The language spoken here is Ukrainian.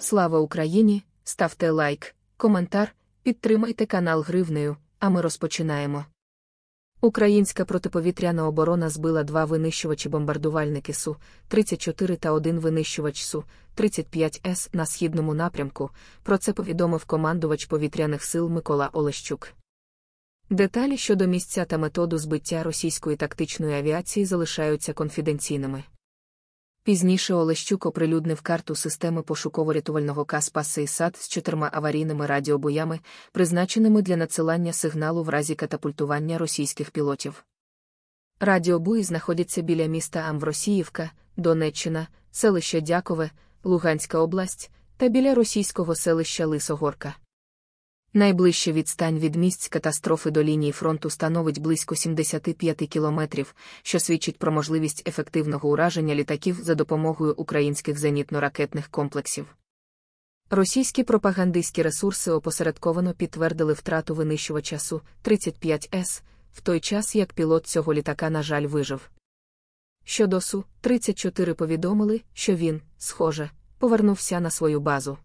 Слава Україні! Ставте лайк, коментар, підтримайте канал Гривнею, а ми розпочинаємо. Українська протиповітряна оборона збила два винищувачі-бомбардувальники Су-34 та один винищувач Су-35С на східному напрямку. Про це повідомив командувач повітряних сил Микола Олещук. Деталі щодо місця та методу збиття російської тактичної авіації залишаються конфіденційними. Пізніше Олещук оприлюднив карту системи пошуково-рятувального КАСПА «Сейсад» з чотирма аварійними радіобоями, призначеними для надсилання сигналу в разі катапультування російських пілотів. Радіобої знаходяться біля міста Амвросіївка, Донеччина, селище Дякове, Луганська область та біля російського селища Лисогорка. Найближча відстань від місць катастрофи до лінії фронту становить близько 75 кілометрів, що свідчить про можливість ефективного ураження літаків за допомогою українських зенітно-ракетних комплексів. Російські пропагандистські ресурси опосередковано підтвердили втрату винищувача су 35 С, в той час як пілот цього літака, на жаль, вижив. Щодо су 34 повідомили, що він, схоже, повернувся на свою базу.